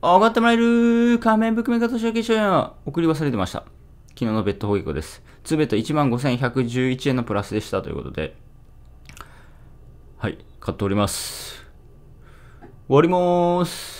上がってもらえる仮面含め方証券所や送り忘れてました。昨日のベッド保育です。2ベッド15,111円のプラスでしたということで。はい、買っております。終わりまーす。